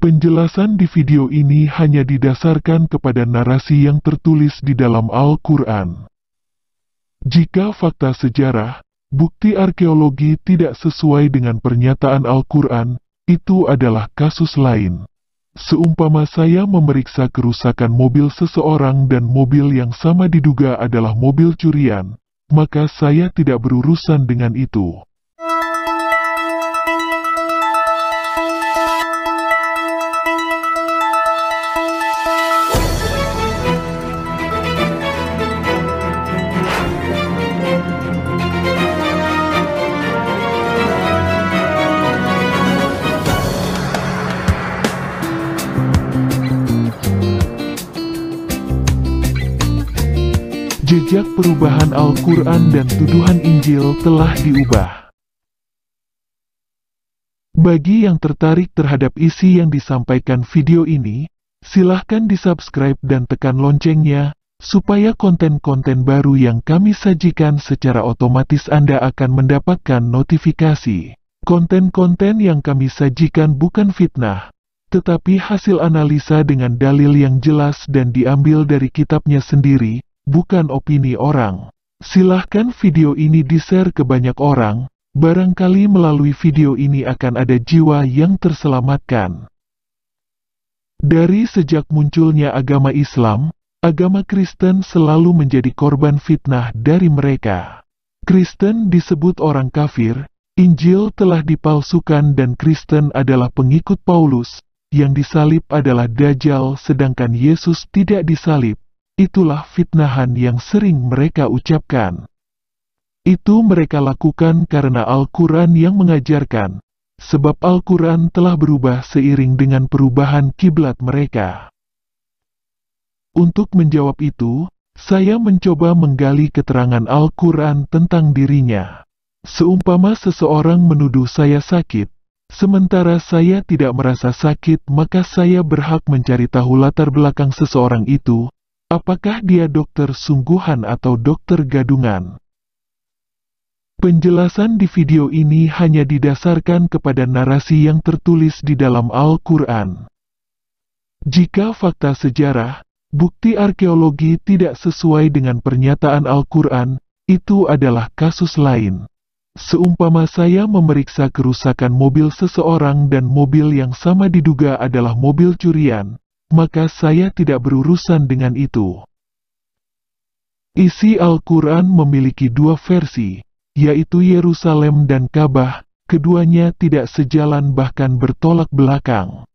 Penjelasan di video ini hanya didasarkan kepada narasi yang tertulis di dalam Al-Quran. Jika fakta sejarah, bukti arkeologi tidak sesuai dengan pernyataan Al-Quran, itu adalah kasus lain. Seumpama saya memeriksa kerusakan mobil seseorang dan mobil yang sama diduga adalah mobil curian, maka saya tidak berurusan dengan itu. Jejak perubahan Al-Quran dan tuduhan Injil telah diubah. Bagi yang tertarik terhadap isi yang disampaikan video ini, silahkan di subscribe dan tekan loncengnya, supaya konten-konten baru yang kami sajikan secara otomatis Anda akan mendapatkan notifikasi. Konten-konten yang kami sajikan bukan fitnah, tetapi hasil analisa dengan dalil yang jelas dan diambil dari kitabnya sendiri, bukan opini orang. Silahkan video ini di-share ke banyak orang, barangkali melalui video ini akan ada jiwa yang terselamatkan. Dari sejak munculnya agama Islam, agama Kristen selalu menjadi korban fitnah dari mereka. Kristen disebut orang kafir, Injil telah dipalsukan dan Kristen adalah pengikut Paulus, yang disalib adalah Dajjal sedangkan Yesus tidak disalib. Itulah fitnahan yang sering mereka ucapkan. Itu mereka lakukan karena Al-Quran yang mengajarkan, sebab Al-Quran telah berubah seiring dengan perubahan kiblat mereka. Untuk menjawab itu, saya mencoba menggali keterangan Al-Quran tentang dirinya. Seumpama seseorang menuduh saya sakit, sementara saya tidak merasa sakit maka saya berhak mencari tahu latar belakang seseorang itu, Apakah dia dokter sungguhan atau dokter gadungan? Penjelasan di video ini hanya didasarkan kepada narasi yang tertulis di dalam Al-Quran. Jika fakta sejarah, bukti arkeologi tidak sesuai dengan pernyataan Al-Quran, itu adalah kasus lain. Seumpama saya memeriksa kerusakan mobil seseorang dan mobil yang sama diduga adalah mobil curian, maka saya tidak berurusan dengan itu. Isi Al-Quran memiliki dua versi, yaitu Yerusalem dan Ka'bah, keduanya tidak sejalan bahkan bertolak belakang.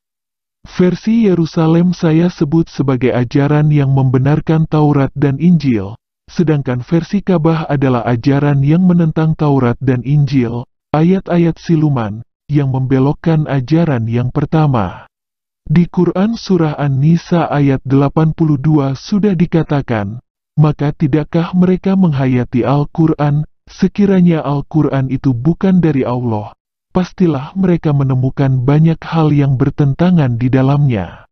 Versi Yerusalem saya sebut sebagai ajaran yang membenarkan Taurat dan Injil, sedangkan versi Ka'bah adalah ajaran yang menentang Taurat dan Injil, ayat-ayat siluman, yang membelokkan ajaran yang pertama. Di Quran Surah An-Nisa ayat 82 sudah dikatakan, maka tidakkah mereka menghayati Al-Quran, sekiranya Al-Quran itu bukan dari Allah, pastilah mereka menemukan banyak hal yang bertentangan di dalamnya.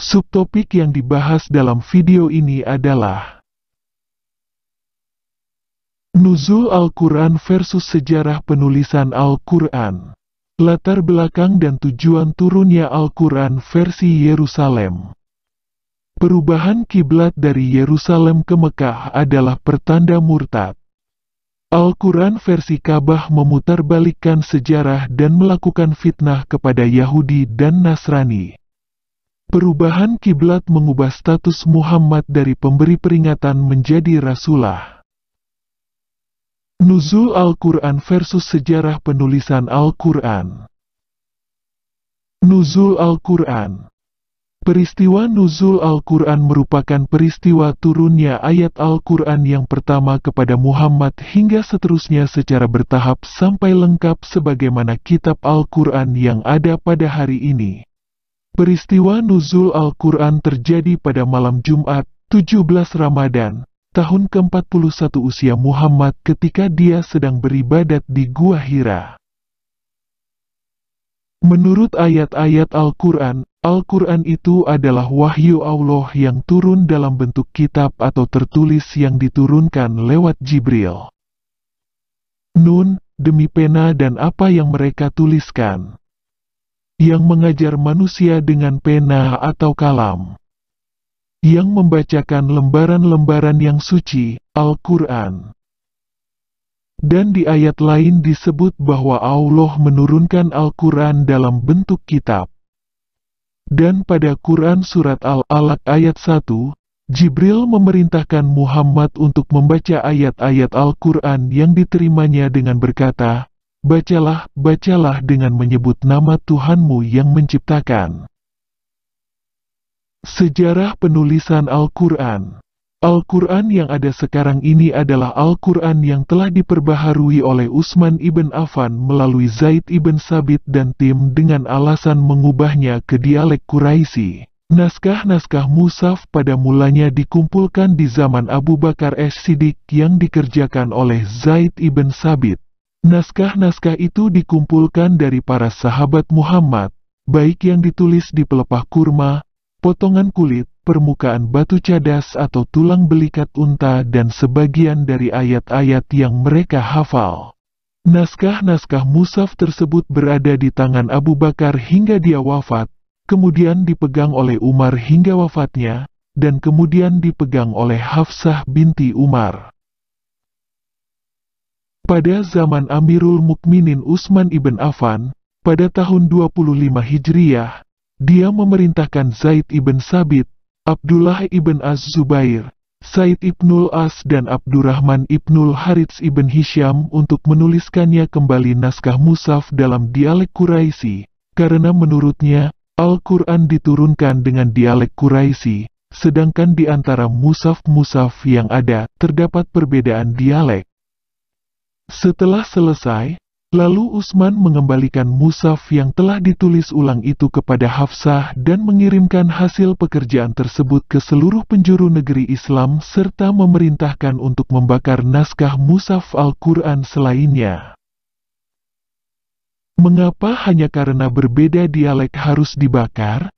Subtopik yang dibahas dalam video ini adalah Nuzul Al-Quran versus Sejarah Penulisan Al-Quran Latar belakang dan tujuan turunnya Al-Quran versi Yerusalem Perubahan kiblat dari Yerusalem ke Mekah adalah pertanda murtad. Al-Quran versi Kabah memutarbalikkan sejarah dan melakukan fitnah kepada Yahudi dan Nasrani. Perubahan kiblat mengubah status Muhammad dari pemberi peringatan menjadi rasulah. Nuzul Al-Quran versus Sejarah Penulisan Al-Quran Nuzul Al-Quran Peristiwa Nuzul Al-Quran merupakan peristiwa turunnya ayat Al-Quran yang pertama kepada Muhammad hingga seterusnya secara bertahap sampai lengkap sebagaimana kitab Al-Quran yang ada pada hari ini. Peristiwa Nuzul Al-Quran terjadi pada malam Jumat, 17 Ramadan, tahun ke-41 usia Muhammad ketika dia sedang beribadat di Gua Hira. Menurut ayat-ayat Al-Quran, Al-Quran itu adalah wahyu Allah yang turun dalam bentuk kitab atau tertulis yang diturunkan lewat Jibril. Nun, demi pena dan apa yang mereka tuliskan. Yang mengajar manusia dengan pena atau kalam yang membacakan lembaran-lembaran yang suci, Al-Quran. Dan di ayat lain disebut bahwa Allah menurunkan Al-Quran dalam bentuk kitab. Dan pada Quran Surat Al-Alaq ayat 1, Jibril memerintahkan Muhammad untuk membaca ayat-ayat Al-Quran yang diterimanya dengan berkata, Bacalah, bacalah dengan menyebut nama Tuhanmu yang menciptakan. Sejarah penulisan Al-Quran Al-Quran yang ada sekarang ini adalah Al-Quran yang telah diperbaharui oleh Usman ibn Affan melalui Zaid ibn Sabit dan tim dengan alasan mengubahnya ke dialek Quraisy. Naskah-naskah Musaf pada mulanya dikumpulkan di zaman Abu Bakar ash siddiq yang dikerjakan oleh Zaid ibn Sabit. Naskah-naskah itu dikumpulkan dari para sahabat Muhammad, baik yang ditulis di pelepah kurma, potongan kulit, permukaan batu cadas atau tulang belikat unta dan sebagian dari ayat-ayat yang mereka hafal. Naskah-naskah musaf tersebut berada di tangan Abu Bakar hingga dia wafat, kemudian dipegang oleh Umar hingga wafatnya, dan kemudian dipegang oleh Hafsah binti Umar. Pada zaman Amirul Mukminin Utsman ibn Affan, pada tahun 25 Hijriah, dia memerintahkan Zaid ibn Sabit, Abdullah ibn Az-Zubair, Said ibnul As dan Abdurrahman ibnul Harits ibn Hisham untuk menuliskannya kembali naskah Musaf dalam dialek Quraisy, karena menurutnya, Al-Quran diturunkan dengan dialek Quraisy, sedangkan di antara musaf-musaf yang ada terdapat perbedaan dialek. Setelah selesai, Lalu Usman mengembalikan musaf yang telah ditulis ulang itu kepada Hafsah dan mengirimkan hasil pekerjaan tersebut ke seluruh penjuru negeri Islam serta memerintahkan untuk membakar naskah musaf Al-Quran selainnya. Mengapa hanya karena berbeda dialek harus dibakar?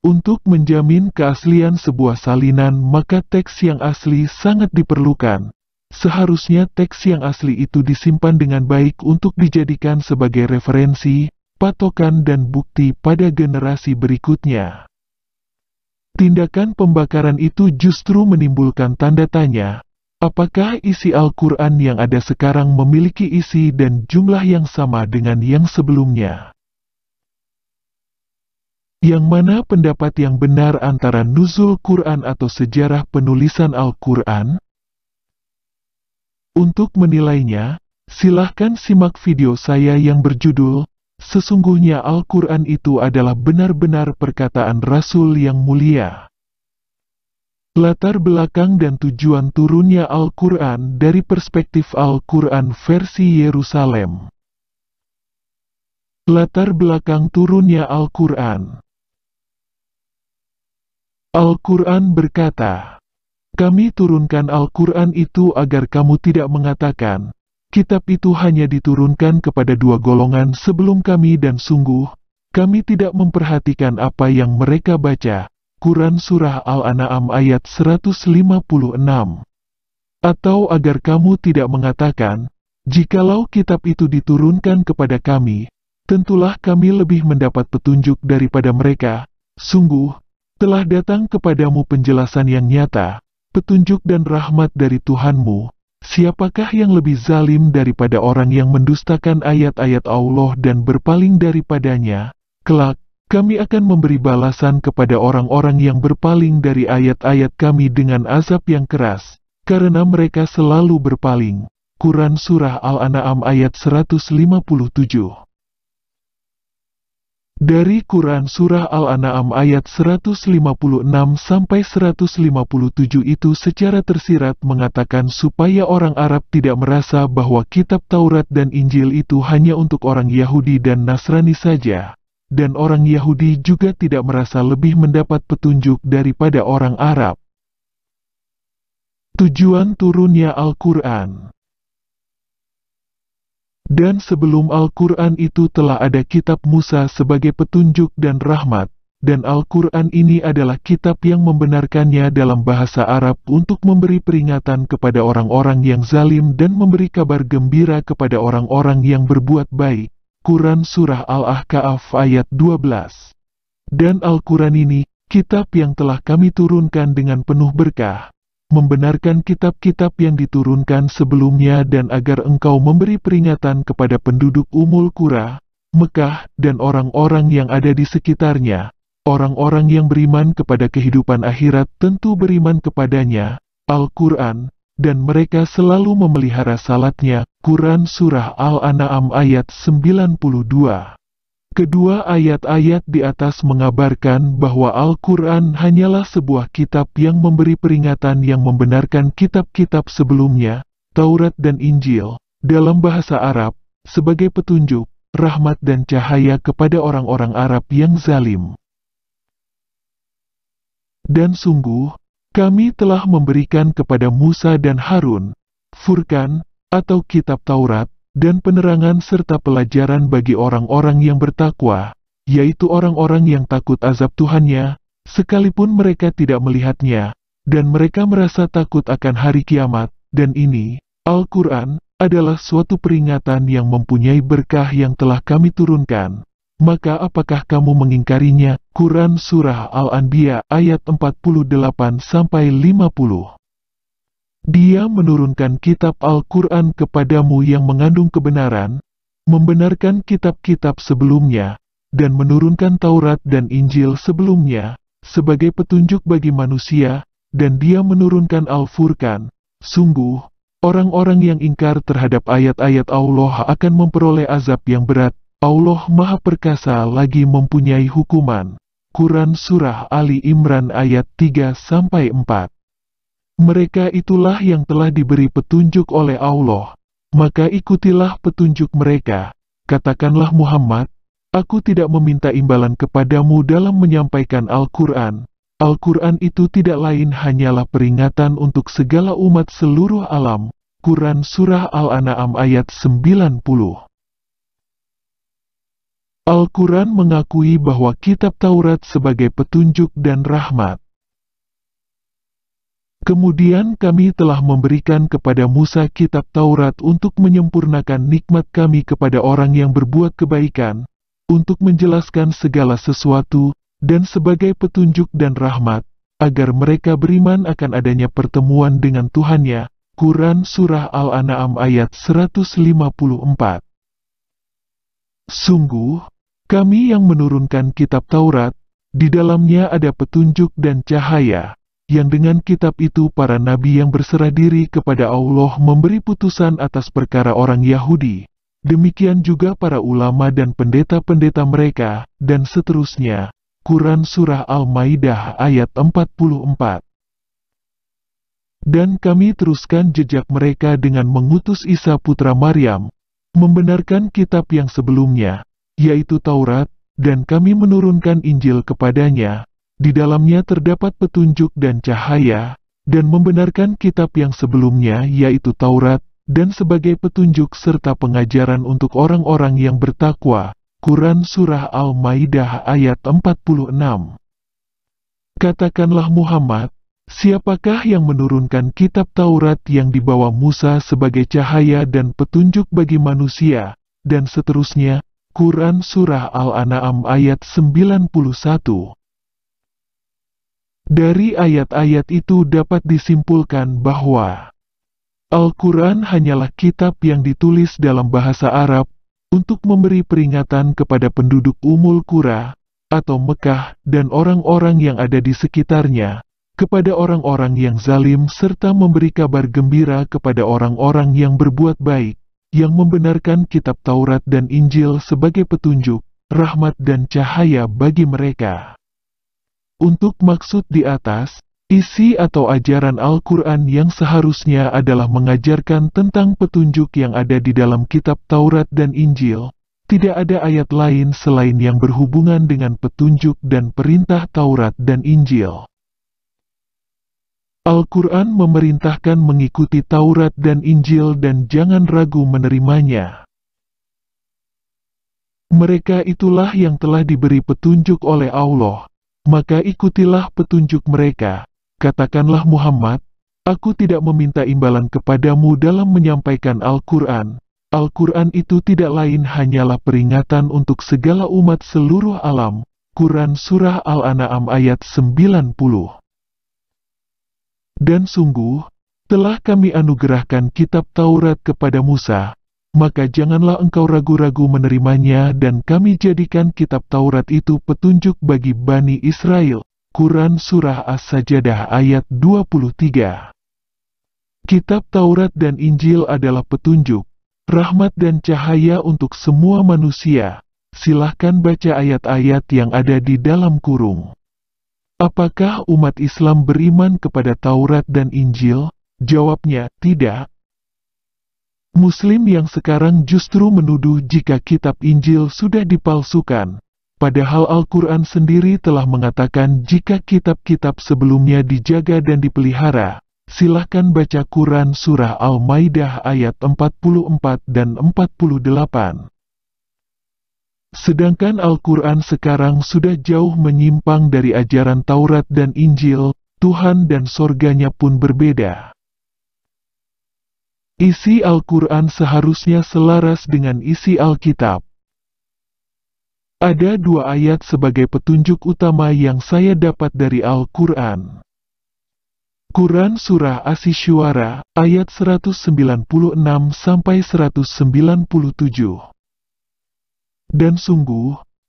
Untuk menjamin keaslian sebuah salinan maka teks yang asli sangat diperlukan. Seharusnya teks yang asli itu disimpan dengan baik untuk dijadikan sebagai referensi, patokan dan bukti pada generasi berikutnya. Tindakan pembakaran itu justru menimbulkan tanda tanya, apakah isi Al-Quran yang ada sekarang memiliki isi dan jumlah yang sama dengan yang sebelumnya. Yang mana pendapat yang benar antara nuzul Quran atau sejarah penulisan Al-Quran? Untuk menilainya, silahkan simak video saya yang berjudul, Sesungguhnya Al-Quran itu adalah benar-benar perkataan Rasul yang mulia. Latar belakang dan tujuan turunnya Al-Quran dari perspektif Al-Quran versi Yerusalem. Latar belakang turunnya Al-Quran Al-Quran berkata, kami turunkan Al-Quran itu agar kamu tidak mengatakan, kitab itu hanya diturunkan kepada dua golongan sebelum kami dan sungguh, kami tidak memperhatikan apa yang mereka baca. Quran Surah Al-An'am ayat 156 Atau agar kamu tidak mengatakan, Jikalau kitab itu diturunkan kepada kami, tentulah kami lebih mendapat petunjuk daripada mereka. Sungguh, telah datang kepadamu penjelasan yang nyata, petunjuk dan rahmat dari Tuhanmu, siapakah yang lebih zalim daripada orang yang mendustakan ayat-ayat Allah dan berpaling daripadanya? Kelak, kami akan memberi balasan kepada orang-orang yang berpaling dari ayat-ayat kami dengan azab yang keras, karena mereka selalu berpaling. Quran Surah Al-An'am ayat 157 dari Quran Surah Al-An'am ayat 156 157 itu secara tersirat mengatakan supaya orang Arab tidak merasa bahwa kitab Taurat dan Injil itu hanya untuk orang Yahudi dan Nasrani saja, dan orang Yahudi juga tidak merasa lebih mendapat petunjuk daripada orang Arab. Tujuan turunnya Al-Quran dan sebelum Al-Quran itu telah ada kitab Musa sebagai petunjuk dan rahmat, dan Al-Quran ini adalah kitab yang membenarkannya dalam bahasa Arab untuk memberi peringatan kepada orang-orang yang zalim dan memberi kabar gembira kepada orang-orang yang berbuat baik. Quran Surah Al-Ahqaf ayat 12 Dan Al-Quran ini, kitab yang telah kami turunkan dengan penuh berkah, membenarkan kitab-kitab yang diturunkan sebelumnya dan agar engkau memberi peringatan kepada penduduk Umul Qura, Mekah, dan orang-orang yang ada di sekitarnya. Orang-orang yang beriman kepada kehidupan akhirat tentu beriman kepadanya, Al-Quran, dan mereka selalu memelihara salatnya, Quran Surah Al-An'am ayat 92. Kedua ayat-ayat di atas mengabarkan bahwa Al-Quran hanyalah sebuah kitab yang memberi peringatan yang membenarkan kitab-kitab sebelumnya, Taurat dan Injil, dalam bahasa Arab, sebagai petunjuk, rahmat dan cahaya kepada orang-orang Arab yang zalim. Dan sungguh, kami telah memberikan kepada Musa dan Harun, Furkan, atau Kitab Taurat, dan penerangan serta pelajaran bagi orang-orang yang bertakwa, yaitu orang-orang yang takut azab Tuhannya, sekalipun mereka tidak melihatnya, dan mereka merasa takut akan hari kiamat, dan ini, Al-Quran, adalah suatu peringatan yang mempunyai berkah yang telah kami turunkan. Maka apakah kamu mengingkarinya? Quran Surah Al-Anbiya ayat 48-50 dia menurunkan kitab Al-Quran kepadamu yang mengandung kebenaran, membenarkan kitab-kitab sebelumnya, dan menurunkan Taurat dan Injil sebelumnya, sebagai petunjuk bagi manusia, dan dia menurunkan Al-Furqan. Sungguh, orang-orang yang ingkar terhadap ayat-ayat Allah akan memperoleh azab yang berat. Allah Maha Perkasa lagi mempunyai hukuman. Quran Surah Ali Imran ayat 3-4 mereka itulah yang telah diberi petunjuk oleh Allah. Maka ikutilah petunjuk mereka. Katakanlah Muhammad, aku tidak meminta imbalan kepadamu dalam menyampaikan Al-Quran. Al-Quran itu tidak lain hanyalah peringatan untuk segala umat seluruh alam. Quran Surah Al-An'am ayat 90 Al-Quran mengakui bahwa kitab Taurat sebagai petunjuk dan rahmat. Kemudian kami telah memberikan kepada Musa kitab Taurat untuk menyempurnakan nikmat kami kepada orang yang berbuat kebaikan, untuk menjelaskan segala sesuatu, dan sebagai petunjuk dan rahmat, agar mereka beriman akan adanya pertemuan dengan Tuhannya. Quran Surah Al-An'am ayat 154 Sungguh, kami yang menurunkan kitab Taurat, di dalamnya ada petunjuk dan cahaya yang dengan kitab itu para nabi yang berserah diri kepada Allah memberi putusan atas perkara orang Yahudi. Demikian juga para ulama dan pendeta-pendeta mereka, dan seterusnya. Quran Surah Al-Maidah ayat 44 Dan kami teruskan jejak mereka dengan mengutus Isa putra Maryam, membenarkan kitab yang sebelumnya, yaitu Taurat, dan kami menurunkan Injil kepadanya, di dalamnya terdapat petunjuk dan cahaya, dan membenarkan kitab yang sebelumnya yaitu Taurat, dan sebagai petunjuk serta pengajaran untuk orang-orang yang bertakwa. Quran Surah Al-Maidah ayat 46 Katakanlah Muhammad, siapakah yang menurunkan kitab Taurat yang dibawa Musa sebagai cahaya dan petunjuk bagi manusia, dan seterusnya, Quran Surah Al-An'am ayat 91 dari ayat-ayat itu dapat disimpulkan bahwa Al-Quran hanyalah kitab yang ditulis dalam bahasa Arab untuk memberi peringatan kepada penduduk Umul Qura atau Mekah dan orang-orang yang ada di sekitarnya kepada orang-orang yang zalim serta memberi kabar gembira kepada orang-orang yang berbuat baik yang membenarkan kitab Taurat dan Injil sebagai petunjuk, rahmat dan cahaya bagi mereka. Untuk maksud di atas, isi atau ajaran Al-Quran yang seharusnya adalah mengajarkan tentang petunjuk yang ada di dalam kitab Taurat dan Injil. Tidak ada ayat lain selain yang berhubungan dengan petunjuk dan perintah Taurat dan Injil. Al-Quran memerintahkan mengikuti Taurat dan Injil dan jangan ragu menerimanya. Mereka itulah yang telah diberi petunjuk oleh Allah, maka ikutilah petunjuk mereka. Katakanlah Muhammad, aku tidak meminta imbalan kepadamu dalam menyampaikan Al-Quran. Al-Quran itu tidak lain hanyalah peringatan untuk segala umat seluruh alam. Quran Surah Al-An'am ayat 90 Dan sungguh, telah kami anugerahkan kitab Taurat kepada Musa, maka janganlah engkau ragu-ragu menerimanya dan kami jadikan kitab Taurat itu petunjuk bagi Bani Israel. Quran Surah As-Sajadah ayat 23 Kitab Taurat dan Injil adalah petunjuk, rahmat dan cahaya untuk semua manusia. Silahkan baca ayat-ayat yang ada di dalam kurung. Apakah umat Islam beriman kepada Taurat dan Injil? Jawabnya, tidak. Muslim yang sekarang justru menuduh jika kitab Injil sudah dipalsukan. Padahal Al-Quran sendiri telah mengatakan jika kitab-kitab sebelumnya dijaga dan dipelihara, silahkan baca Quran Surah Al-Maidah ayat 44 dan 48. Sedangkan Al-Quran sekarang sudah jauh menyimpang dari ajaran Taurat dan Injil, Tuhan dan sorganya pun berbeda. Isi Al-Quran seharusnya selaras dengan isi Alkitab. Ada dua ayat sebagai petunjuk utama yang saya dapat dari Al-Quran. Quran Surah Asisyuara, ayat 196-197 Dan sungguh,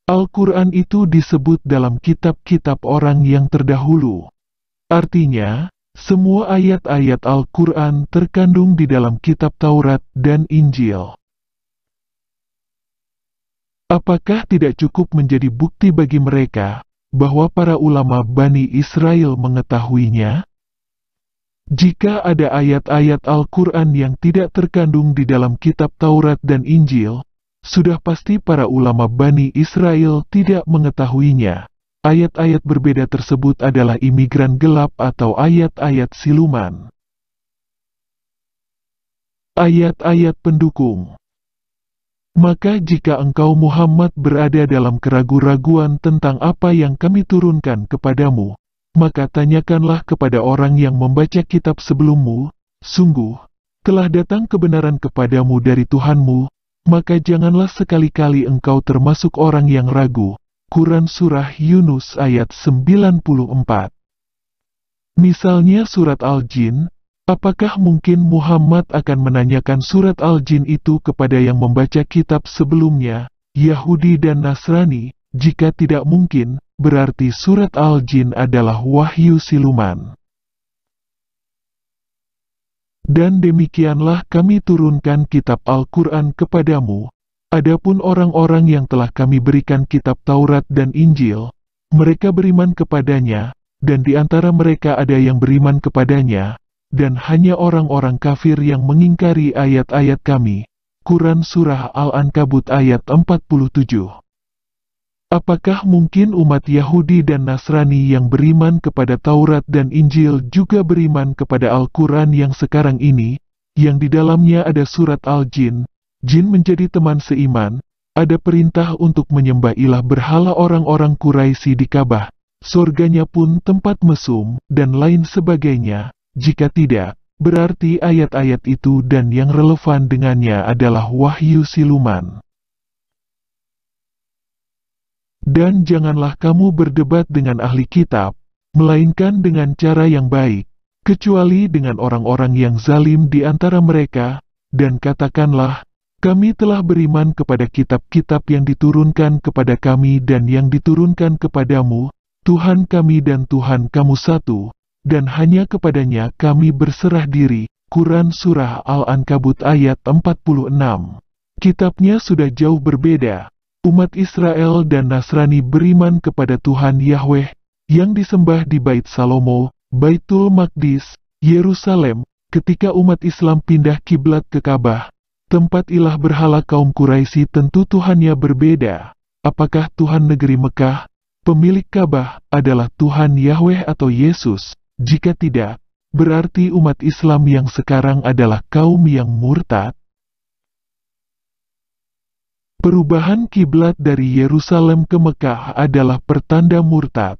Al-Quran itu disebut dalam kitab-kitab orang yang terdahulu. Artinya, semua ayat-ayat Al-Quran terkandung di dalam kitab Taurat dan Injil. Apakah tidak cukup menjadi bukti bagi mereka bahwa para ulama Bani Israel mengetahuinya? Jika ada ayat-ayat Al-Quran yang tidak terkandung di dalam kitab Taurat dan Injil, sudah pasti para ulama Bani Israel tidak mengetahuinya. Ayat-ayat berbeda tersebut adalah imigran gelap atau ayat-ayat siluman. Ayat-ayat pendukung Maka jika engkau Muhammad berada dalam keraguan-raguan tentang apa yang kami turunkan kepadamu, maka tanyakanlah kepada orang yang membaca kitab sebelummu, sungguh, telah datang kebenaran kepadamu dari Tuhanmu, maka janganlah sekali-kali engkau termasuk orang yang ragu, Quran Surah Yunus ayat 94. Misalnya surat Al-Jin, apakah mungkin Muhammad akan menanyakan surat Al-Jin itu kepada yang membaca kitab sebelumnya, Yahudi dan Nasrani, jika tidak mungkin, berarti surat Al-Jin adalah wahyu siluman. Dan demikianlah kami turunkan kitab Al-Quran kepadamu, Adapun orang-orang yang telah kami berikan kitab Taurat dan Injil, mereka beriman kepadanya, dan di antara mereka ada yang beriman kepadanya, dan hanya orang-orang kafir yang mengingkari ayat-ayat kami. Quran Surah Al-Ankabut ayat 47 Apakah mungkin umat Yahudi dan Nasrani yang beriman kepada Taurat dan Injil juga beriman kepada Al-Quran yang sekarang ini, yang di dalamnya ada surat Al-Jin, Jin menjadi teman seiman, ada perintah untuk menyembah ilah berhala orang-orang Quraisy di Ka'bah, surganya pun tempat mesum, dan lain sebagainya. Jika tidak, berarti ayat-ayat itu dan yang relevan dengannya adalah wahyu siluman. Dan janganlah kamu berdebat dengan ahli kitab, melainkan dengan cara yang baik, kecuali dengan orang-orang yang zalim di antara mereka, dan katakanlah, kami telah beriman kepada kitab-kitab yang diturunkan kepada kami dan yang diturunkan kepadamu, Tuhan kami dan Tuhan kamu satu, dan hanya kepadanya kami berserah diri. Quran Surah Al-Ankabut ayat 46 Kitabnya sudah jauh berbeda. Umat Israel dan Nasrani beriman kepada Tuhan Yahweh, yang disembah di Bait Salomo, Baitul Maqdis, Yerusalem, ketika umat Islam pindah kiblat ke Ka'bah, tempat ilah berhala kaum Quraisy tentu Tuhannya berbeda. Apakah Tuhan negeri Mekah, pemilik Ka'bah, adalah Tuhan Yahweh atau Yesus? Jika tidak, berarti umat Islam yang sekarang adalah kaum yang murtad. Perubahan kiblat dari Yerusalem ke Mekah adalah pertanda murtad.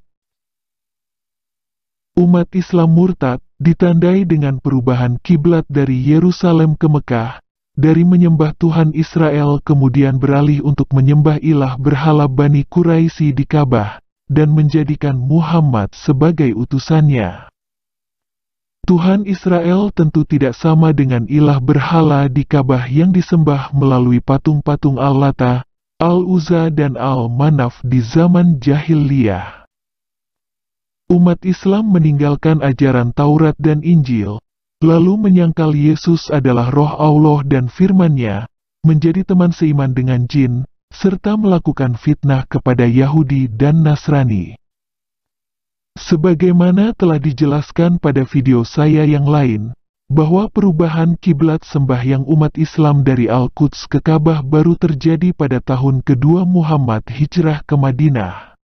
Umat Islam murtad ditandai dengan perubahan kiblat dari Yerusalem ke Mekah, dari menyembah Tuhan Israel kemudian beralih untuk menyembah ilah berhala Bani Quraisy di Ka'bah, dan menjadikan Muhammad sebagai utusannya. Tuhan Israel tentu tidak sama dengan ilah berhala di Ka'bah yang disembah melalui patung-patung Al-Lata, Al-Uzza dan Al-Manaf di zaman jahiliyah. Umat Islam meninggalkan ajaran Taurat dan Injil, lalu menyangkal Yesus adalah roh Allah dan firman-Nya, menjadi teman seiman dengan jin, serta melakukan fitnah kepada Yahudi dan Nasrani. Sebagaimana telah dijelaskan pada video saya yang lain, bahwa perubahan kiblat sembahyang umat Islam dari Al-Quds ke Ka'bah baru terjadi pada tahun kedua Muhammad hijrah ke Madinah.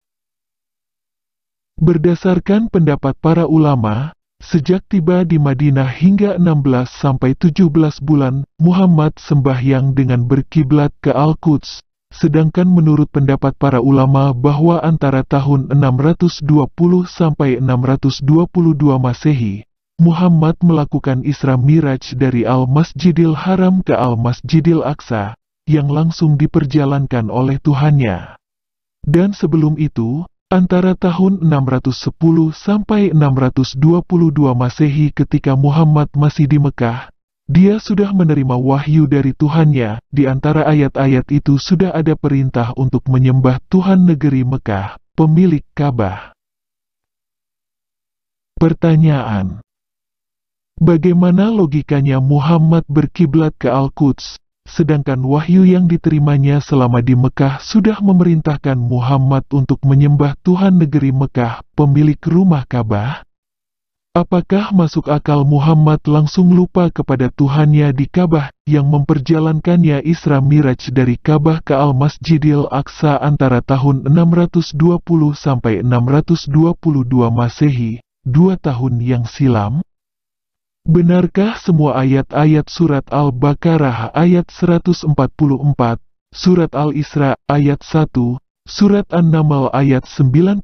Berdasarkan pendapat para ulama, Sejak tiba di Madinah hingga 16 sampai 17 bulan, Muhammad sembahyang dengan berkiblat ke Al-Quds. Sedangkan menurut pendapat para ulama bahwa antara tahun 620 sampai 622 Masehi, Muhammad melakukan Isra Miraj dari Al-Masjidil Haram ke Al-Masjidil Aqsa, yang langsung diperjalankan oleh Tuhannya. Dan sebelum itu, Antara tahun 610 sampai 622 Masehi ketika Muhammad masih di Mekah, dia sudah menerima wahyu dari Tuhannya, di antara ayat-ayat itu sudah ada perintah untuk menyembah Tuhan negeri Mekah, pemilik Ka'bah. Pertanyaan Bagaimana logikanya Muhammad berkiblat ke Al-Quds, sedangkan wahyu yang diterimanya selama di Mekah sudah memerintahkan Muhammad untuk menyembah Tuhan negeri Mekah, pemilik rumah Ka'bah? Apakah masuk akal Muhammad langsung lupa kepada Tuhannya di Ka'bah yang memperjalankannya Isra Miraj dari Ka'bah ke Al-Masjidil Aqsa antara tahun 620 sampai 622 Masehi, dua tahun yang silam? Benarkah semua ayat-ayat surat Al-Baqarah ayat 144, surat Al-Isra ayat 1, surat An-Naml ayat 91,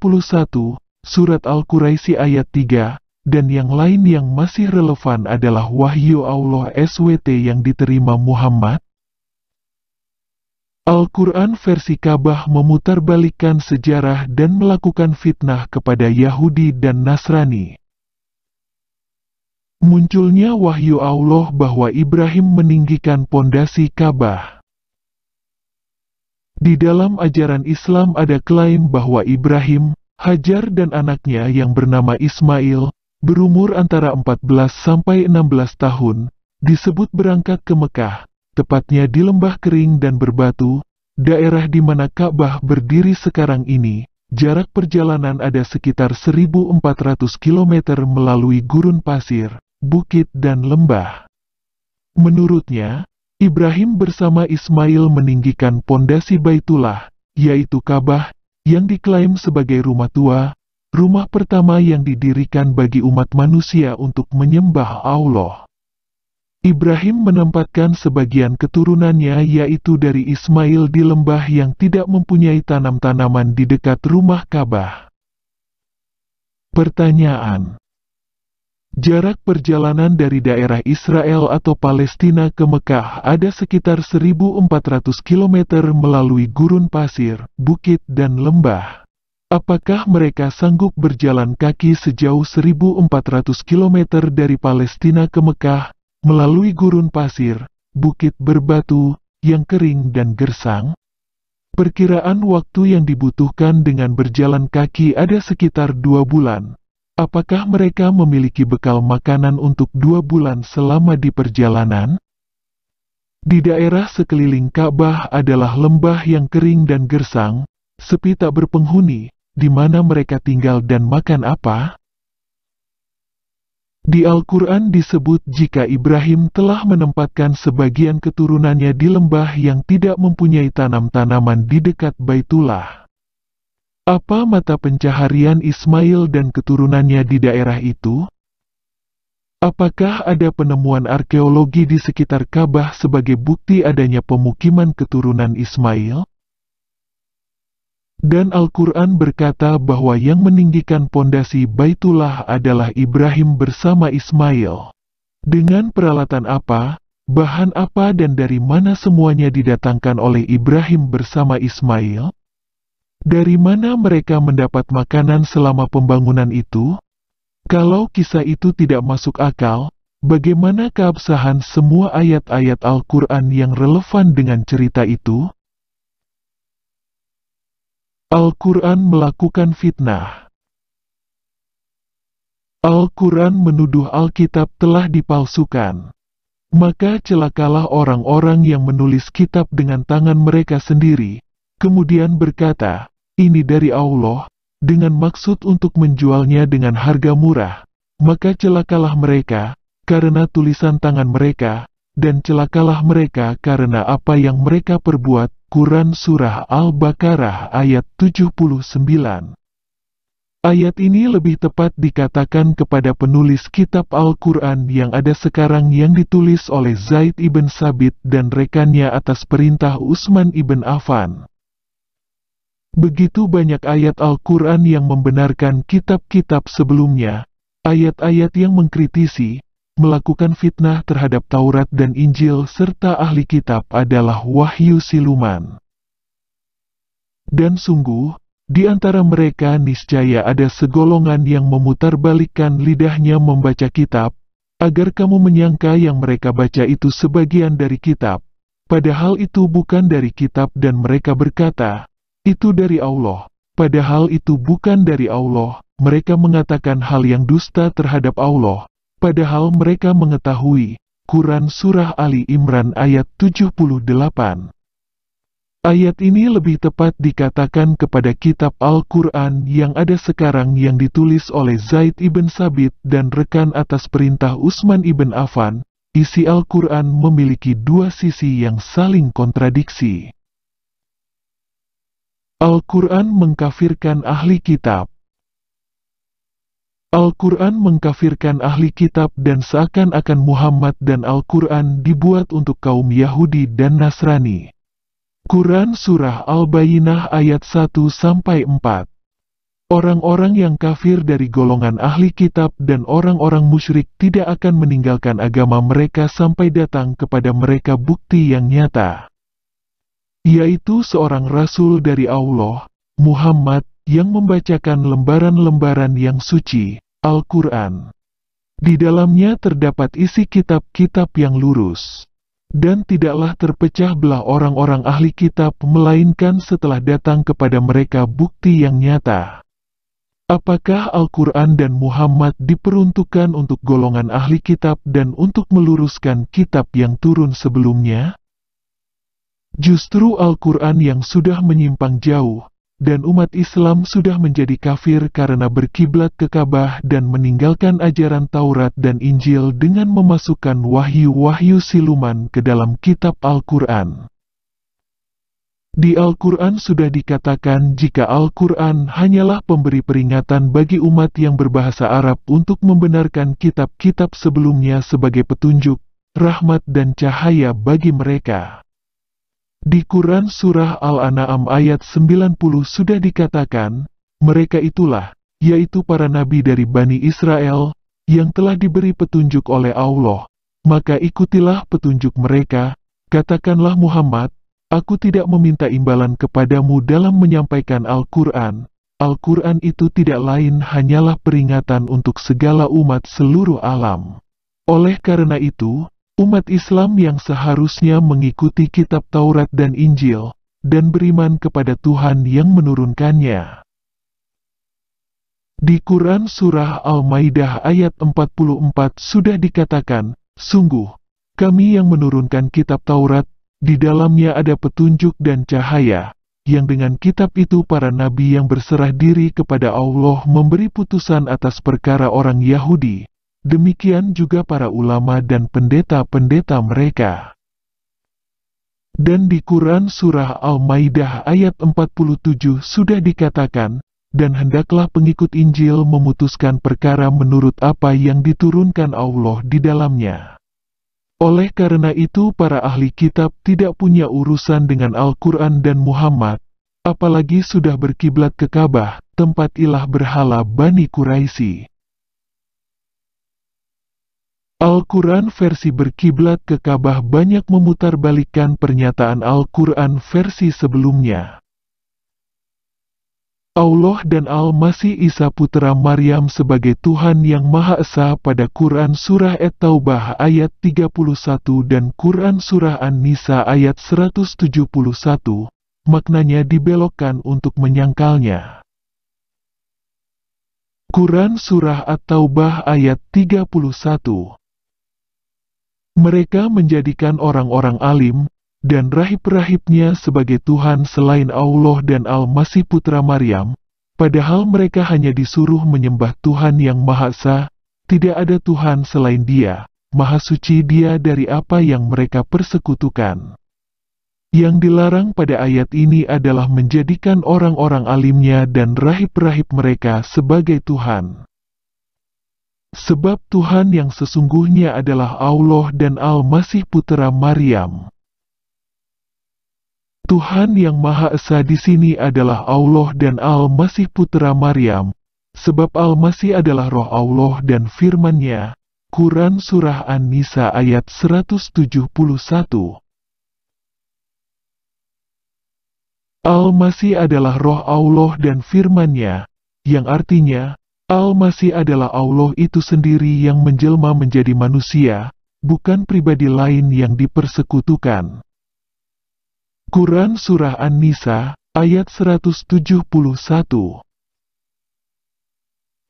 surat Al-Quraisy ayat 3, dan yang lain yang masih relevan adalah wahyu Allah SWT yang diterima Muhammad? Al-Quran versi Kabah memutarbalikkan sejarah dan melakukan fitnah kepada Yahudi dan Nasrani. Munculnya wahyu Allah bahwa Ibrahim meninggikan pondasi Ka'bah. Di dalam ajaran Islam ada klaim bahwa Ibrahim, Hajar dan anaknya yang bernama Ismail, berumur antara 14 sampai 16 tahun, disebut berangkat ke Mekah, tepatnya di lembah kering dan berbatu, daerah di mana Ka'bah berdiri sekarang ini. Jarak perjalanan ada sekitar 1400 km melalui gurun pasir bukit dan lembah. Menurutnya, Ibrahim bersama Ismail meninggikan pondasi Baitullah, yaitu Ka'bah, yang diklaim sebagai rumah tua, rumah pertama yang didirikan bagi umat manusia untuk menyembah Allah. Ibrahim menempatkan sebagian keturunannya yaitu dari Ismail di lembah yang tidak mempunyai tanam-tanaman di dekat rumah Ka'bah. Pertanyaan Jarak perjalanan dari daerah Israel atau Palestina ke Mekah ada sekitar 1.400 km melalui gurun pasir, bukit dan lembah. Apakah mereka sanggup berjalan kaki sejauh 1.400 km dari Palestina ke Mekah, melalui gurun pasir, bukit berbatu, yang kering dan gersang? Perkiraan waktu yang dibutuhkan dengan berjalan kaki ada sekitar dua bulan, Apakah mereka memiliki bekal makanan untuk dua bulan selama di perjalanan? Di daerah sekeliling Ka'bah adalah lembah yang kering dan gersang, sepi tak berpenghuni, di mana mereka tinggal dan makan apa? Di Al-Quran disebut jika Ibrahim telah menempatkan sebagian keturunannya di lembah yang tidak mempunyai tanam-tanaman di dekat Baitullah. Apa mata pencaharian Ismail dan keturunannya di daerah itu? Apakah ada penemuan arkeologi di sekitar Ka'bah sebagai bukti adanya pemukiman keturunan Ismail? Dan Al-Quran berkata bahwa yang meninggikan pondasi Baitullah adalah Ibrahim bersama Ismail. Dengan peralatan apa, bahan apa dan dari mana semuanya didatangkan oleh Ibrahim bersama Ismail? Dari mana mereka mendapat makanan selama pembangunan itu? Kalau kisah itu tidak masuk akal, bagaimana keabsahan semua ayat-ayat Al-Quran yang relevan dengan cerita itu? Al-Quran melakukan fitnah. Al-Quran menuduh Alkitab telah dipalsukan. Maka celakalah orang-orang yang menulis kitab dengan tangan mereka sendiri, Kemudian berkata, ini dari Allah, dengan maksud untuk menjualnya dengan harga murah. Maka celakalah mereka, karena tulisan tangan mereka, dan celakalah mereka karena apa yang mereka perbuat. Quran Surah Al-Baqarah ayat 79 Ayat ini lebih tepat dikatakan kepada penulis kitab Al-Quran yang ada sekarang yang ditulis oleh Zaid ibn Sabit dan rekannya atas perintah Usman ibn Affan. Begitu banyak ayat Al-Quran yang membenarkan kitab-kitab sebelumnya, ayat-ayat yang mengkritisi, melakukan fitnah terhadap Taurat dan Injil serta ahli kitab adalah wahyu siluman. Dan sungguh, di antara mereka niscaya ada segolongan yang memutarbalikkan lidahnya membaca kitab, agar kamu menyangka yang mereka baca itu sebagian dari kitab, padahal itu bukan dari kitab dan mereka berkata, itu dari Allah. Padahal itu bukan dari Allah. Mereka mengatakan hal yang dusta terhadap Allah. Padahal mereka mengetahui. Quran Surah Ali Imran ayat 78 Ayat ini lebih tepat dikatakan kepada kitab Al-Quran yang ada sekarang yang ditulis oleh Zaid ibn Sabit dan rekan atas perintah Usman ibn Affan, isi Al-Quran memiliki dua sisi yang saling kontradiksi. Al-Quran mengkafirkan ahli kitab. Al-Quran mengkafirkan ahli kitab dan seakan-akan Muhammad dan Al-Quran dibuat untuk kaum Yahudi dan Nasrani. Quran Surah Al-Bayinah ayat 1-4 Orang-orang yang kafir dari golongan ahli kitab dan orang-orang musyrik tidak akan meninggalkan agama mereka sampai datang kepada mereka bukti yang nyata yaitu seorang rasul dari Allah, Muhammad, yang membacakan lembaran-lembaran yang suci, Al-Quran. Di dalamnya terdapat isi kitab-kitab yang lurus. Dan tidaklah terpecah belah orang-orang ahli kitab melainkan setelah datang kepada mereka bukti yang nyata. Apakah Al-Quran dan Muhammad diperuntukkan untuk golongan ahli kitab dan untuk meluruskan kitab yang turun sebelumnya? Justru Al-Quran yang sudah menyimpang jauh, dan umat Islam sudah menjadi kafir karena berkiblat ke Ka'bah dan meninggalkan ajaran Taurat dan Injil dengan memasukkan wahyu-wahyu siluman ke dalam kitab Al-Quran. Di Al-Quran sudah dikatakan jika Al-Quran hanyalah pemberi peringatan bagi umat yang berbahasa Arab untuk membenarkan kitab-kitab sebelumnya sebagai petunjuk, rahmat dan cahaya bagi mereka. Di Quran Surah Al-An'am ayat 90 sudah dikatakan, mereka itulah, yaitu para nabi dari Bani Israel, yang telah diberi petunjuk oleh Allah, maka ikutilah petunjuk mereka, katakanlah Muhammad, aku tidak meminta imbalan kepadamu dalam menyampaikan Al-Quran, Al-Quran itu tidak lain hanyalah peringatan untuk segala umat seluruh alam. Oleh karena itu, umat Islam yang seharusnya mengikuti kitab Taurat dan Injil, dan beriman kepada Tuhan yang menurunkannya. Di Quran Surah Al-Maidah ayat 44 sudah dikatakan, Sungguh, kami yang menurunkan kitab Taurat, di dalamnya ada petunjuk dan cahaya, yang dengan kitab itu para nabi yang berserah diri kepada Allah memberi putusan atas perkara orang Yahudi, demikian juga para ulama dan pendeta-pendeta mereka. Dan di Quran Surah Al-Maidah ayat 47 sudah dikatakan, dan hendaklah pengikut Injil memutuskan perkara menurut apa yang diturunkan Allah di dalamnya. Oleh karena itu para ahli kitab tidak punya urusan dengan Al-Quran dan Muhammad, apalagi sudah berkiblat ke Ka'bah, tempat ilah berhala Bani Quraisy. Al-Quran versi berkiblat ke Ka'bah banyak memutarbalikkan pernyataan Al-Quran versi sebelumnya. Allah dan Al-Masih Isa Putera Maryam sebagai Tuhan Yang Maha Esa pada Quran Surah At-Taubah ayat 31 dan Quran Surah An-Nisa ayat 171, maknanya dibelokkan untuk menyangkalnya. Quran Surah At-Taubah ayat 31 mereka menjadikan orang-orang alim dan rahib-rahibnya sebagai Tuhan selain Allah dan Al-Masih Putra Maryam, padahal mereka hanya disuruh menyembah Tuhan yang Maha Esa, tidak ada Tuhan selain Dia, Maha Suci Dia dari apa yang mereka persekutukan. Yang dilarang pada ayat ini adalah menjadikan orang-orang alimnya dan rahib-rahib mereka sebagai Tuhan. Sebab Tuhan yang sesungguhnya adalah Allah dan Al-Masih Putera Maryam. Tuhan yang Maha Esa di sini adalah Allah dan Al-Masih Putera Maryam, sebab Al-Masih adalah roh Allah dan firman-Nya. Quran Surah An-Nisa ayat 171 Al-Masih adalah roh Allah dan firman-Nya, yang artinya, Al-Masih adalah Allah itu sendiri yang menjelma menjadi manusia, bukan pribadi lain yang dipersekutukan. Quran Surah An-Nisa, ayat 171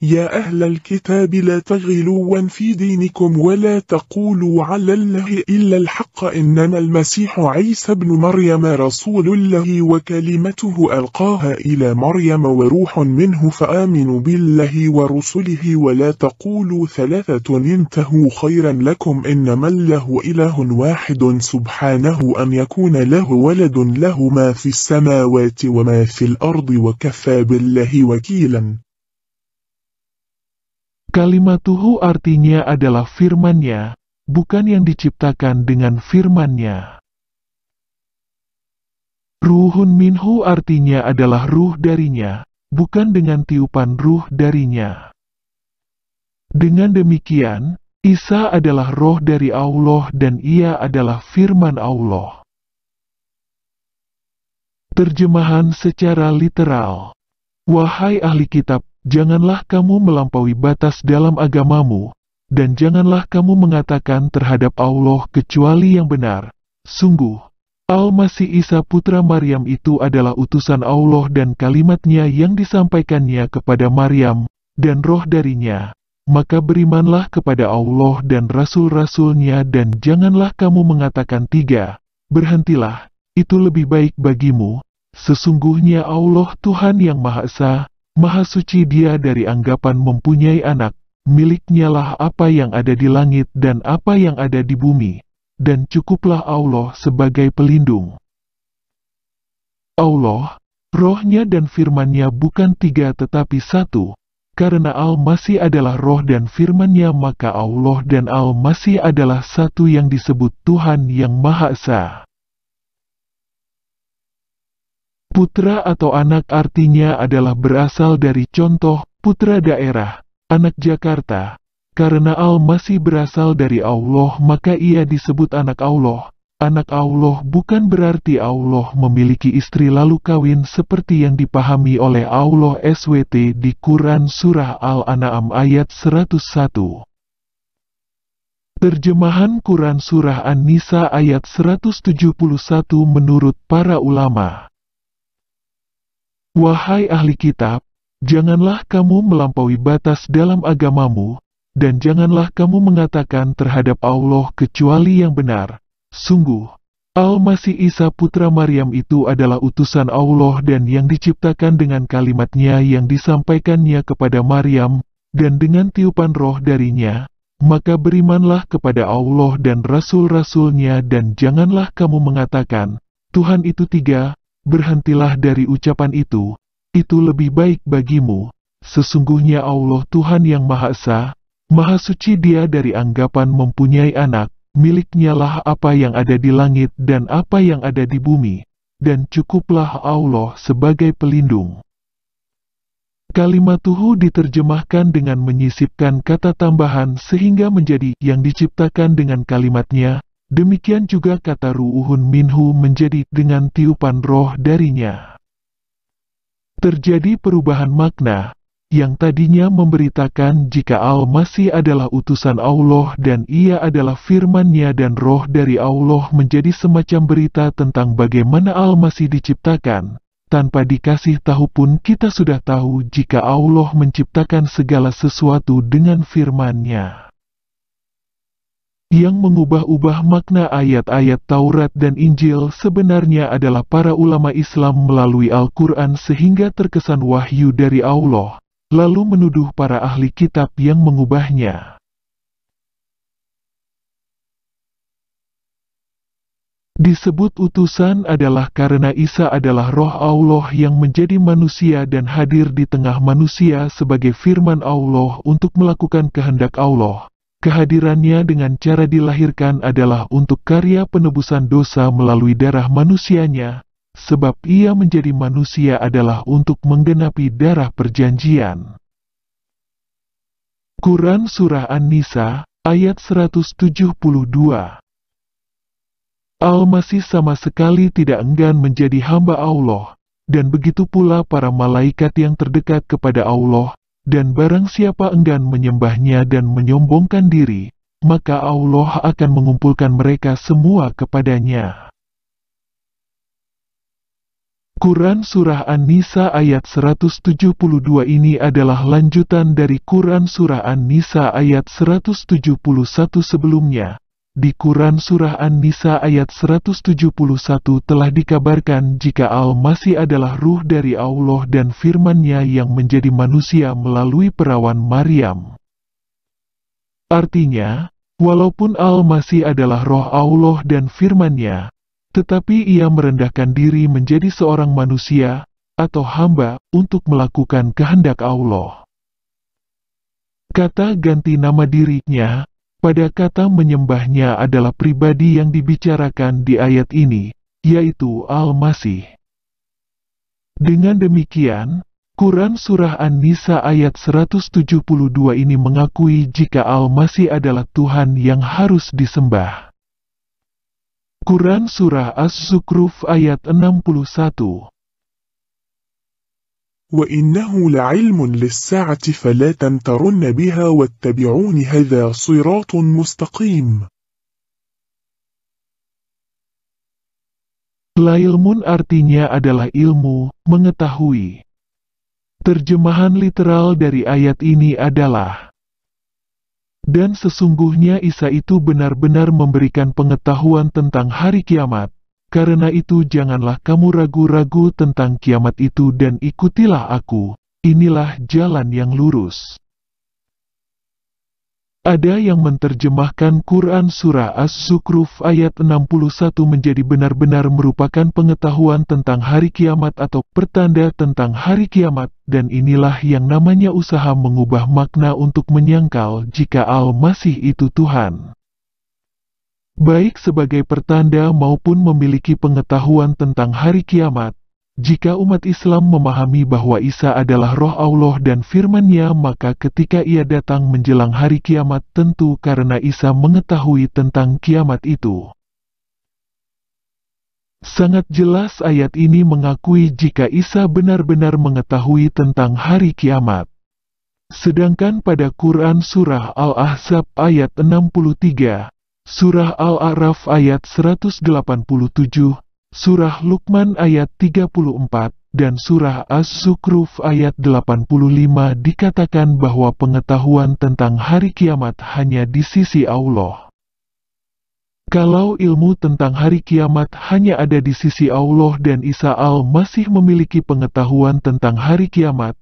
يا أهل الكتاب لا تغلوا في دينكم ولا تقولوا على الله إلا الحق إنما المسيح عيسى بن مريم رسول الله وكلمته ألقاها إلى مريم وروح منه فآمنوا بالله ورسله ولا تقولوا ثلاثة انتهوا خيرا لكم إنما الله إله واحد سبحانه أن يكون له ولد له ما في السماوات وما في الأرض وكفى بالله وكيلا Kalimat Tuhu artinya adalah firmannya, bukan yang diciptakan dengan firmannya. Ruhun minhu artinya adalah ruh darinya, bukan dengan tiupan ruh darinya. Dengan demikian, Isa adalah roh dari Allah dan ia adalah firman Allah. Terjemahan secara literal Wahai ahli kitab Janganlah kamu melampaui batas dalam agamamu, dan janganlah kamu mengatakan terhadap Allah kecuali yang benar. Sungguh, Al-Masih Isa putra Maryam itu adalah utusan Allah dan kalimatnya yang disampaikannya kepada Maryam, dan roh darinya. Maka berimanlah kepada Allah dan Rasul-Rasulnya dan janganlah kamu mengatakan tiga, berhentilah, itu lebih baik bagimu. Sesungguhnya Allah Tuhan yang Maha Esa, Maha suci dia dari anggapan mempunyai anak, miliknyalah apa yang ada di langit dan apa yang ada di bumi, dan cukuplah Allah sebagai pelindung. Allah, rohnya dan firmannya bukan tiga tetapi satu, karena Al-Masih adalah roh dan firmannya maka Allah dan Al-Masih adalah satu yang disebut Tuhan yang Maha Esa. Putra atau anak artinya adalah berasal dari contoh putra daerah, anak Jakarta. Karena Al masih berasal dari Allah maka ia disebut anak Allah. Anak Allah bukan berarti Allah memiliki istri lalu kawin seperti yang dipahami oleh Allah SWT di Quran Surah Al-An'am ayat 101. Terjemahan Quran Surah An-Nisa ayat 171 menurut para ulama Wahai ahli kitab, janganlah kamu melampaui batas dalam agamamu, dan janganlah kamu mengatakan terhadap Allah kecuali yang benar. Sungguh, Al-Masih Isa putra Maryam itu adalah utusan Allah dan yang diciptakan dengan kalimatnya yang disampaikannya kepada Maryam, dan dengan tiupan roh darinya, maka berimanlah kepada Allah dan Rasul-Rasulnya dan janganlah kamu mengatakan, Tuhan itu tiga, berhentilah dari ucapan itu, itu lebih baik bagimu. Sesungguhnya Allah Tuhan yang Maha Esa, Maha Suci dia dari anggapan mempunyai anak, Miliknyalah apa yang ada di langit dan apa yang ada di bumi, dan cukuplah Allah sebagai pelindung. Kalimat tuhu diterjemahkan dengan menyisipkan kata tambahan sehingga menjadi yang diciptakan dengan kalimatnya, Demikian juga kata Ru'uhun Minhu menjadi dengan tiupan roh darinya. Terjadi perubahan makna, yang tadinya memberitakan jika Al masih adalah utusan Allah dan ia adalah firmannya dan roh dari Allah menjadi semacam berita tentang bagaimana Al masih diciptakan. Tanpa dikasih tahu pun kita sudah tahu jika Allah menciptakan segala sesuatu dengan firmannya yang mengubah-ubah makna ayat-ayat Taurat dan Injil sebenarnya adalah para ulama Islam melalui Al-Quran sehingga terkesan wahyu dari Allah, lalu menuduh para ahli kitab yang mengubahnya. Disebut utusan adalah karena Isa adalah roh Allah yang menjadi manusia dan hadir di tengah manusia sebagai firman Allah untuk melakukan kehendak Allah Kehadirannya dengan cara dilahirkan adalah untuk karya penebusan dosa melalui darah manusianya, sebab ia menjadi manusia adalah untuk menggenapi darah perjanjian. Quran Surah An-Nisa, ayat 172 Al-Masih sama sekali tidak enggan menjadi hamba Allah, dan begitu pula para malaikat yang terdekat kepada Allah, dan barang siapa enggan menyembahnya dan menyombongkan diri, maka Allah akan mengumpulkan mereka semua kepadanya. Quran Surah An-Nisa ayat 172 ini adalah lanjutan dari Quran Surah An-Nisa ayat 171 sebelumnya, di Quran Surah An-Nisa ayat 171 telah dikabarkan jika Al-Masih adalah ruh dari Allah dan firmannya yang menjadi manusia melalui perawan Maryam. Artinya, walaupun Al-Masih adalah roh Allah dan firmannya, tetapi ia merendahkan diri menjadi seorang manusia atau hamba untuk melakukan kehendak Allah. Kata ganti nama dirinya pada kata menyembahnya adalah pribadi yang dibicarakan di ayat ini, yaitu Al-Masih. Dengan demikian, Quran Surah An-Nisa ayat 172 ini mengakui jika Al-Masih adalah Tuhan yang harus disembah. Quran Surah as sukruf ayat 61 وإنه لعلم للساعة فلا تمترن بها واتبعون هذا صراط مستقيم Lailmun artinya adalah ilmu, mengetahui. Terjemahan literal dari ayat ini adalah Dan sesungguhnya Isa itu benar-benar memberikan pengetahuan tentang hari kiamat. Karena itu janganlah kamu ragu-ragu tentang kiamat itu dan ikutilah aku, inilah jalan yang lurus. Ada yang menerjemahkan Quran Surah As-Sukruf ayat 61 menjadi benar-benar merupakan pengetahuan tentang hari kiamat atau pertanda tentang hari kiamat, dan inilah yang namanya usaha mengubah makna untuk menyangkal jika Al-Masih itu Tuhan baik sebagai pertanda maupun memiliki pengetahuan tentang hari kiamat. Jika umat Islam memahami bahwa Isa adalah roh Allah dan firman-Nya maka ketika ia datang menjelang hari kiamat tentu karena Isa mengetahui tentang kiamat itu. Sangat jelas ayat ini mengakui jika Isa benar-benar mengetahui tentang hari kiamat. Sedangkan pada Quran Surah Al-Ahzab ayat 63, Surah Al-A'raf ayat 187, Surah Luqman ayat 34, dan Surah as zukhruf ayat 85 dikatakan bahwa pengetahuan tentang hari kiamat hanya di sisi Allah. Kalau ilmu tentang hari kiamat hanya ada di sisi Allah dan Isa al masih memiliki pengetahuan tentang hari kiamat,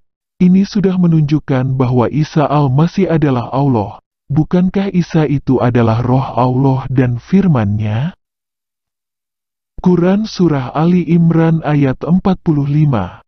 ini sudah menunjukkan bahwa Isa al masih adalah Allah. Bukankah Isa itu adalah roh Allah dan firman-Nya? Quran Surah Ali Imran ayat 45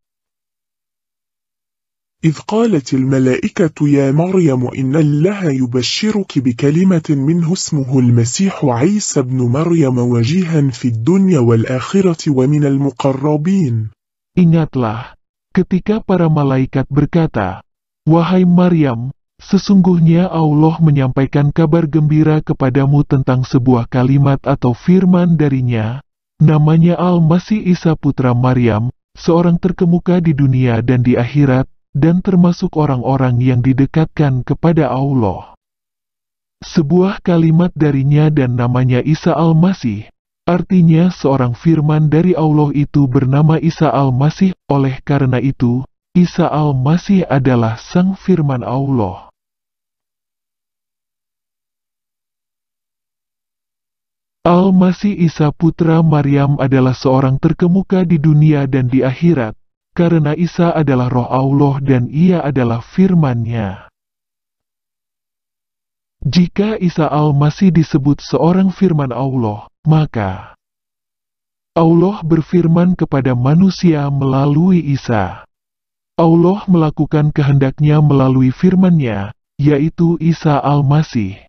إذ قالت الملائكة يا مريم إن الله يبشرك بكلمة منه اسمه المسيح عيسى بن مريم وجيها في الدنيا والآخرة ومن المقربين Ingatlah, ketika para malaikat berkata, Wahai Maryam, Sesungguhnya Allah menyampaikan kabar gembira kepadamu tentang sebuah kalimat atau firman darinya, namanya Al-Masih Isa Putra Maryam, seorang terkemuka di dunia dan di akhirat, dan termasuk orang-orang yang didekatkan kepada Allah. Sebuah kalimat darinya dan namanya Isa Al-Masih, artinya seorang firman dari Allah itu bernama Isa Al-Masih, oleh karena itu, Isa Al-Masih adalah sang firman Allah. Al-Masih Isa putra Maryam adalah seorang terkemuka di dunia dan di akhirat, karena Isa adalah roh Allah dan ia adalah firmannya. Jika Isa Al-Masih disebut seorang firman Allah, maka Allah berfirman kepada manusia melalui Isa. Allah melakukan kehendaknya melalui firmannya, yaitu Isa Al-Masih.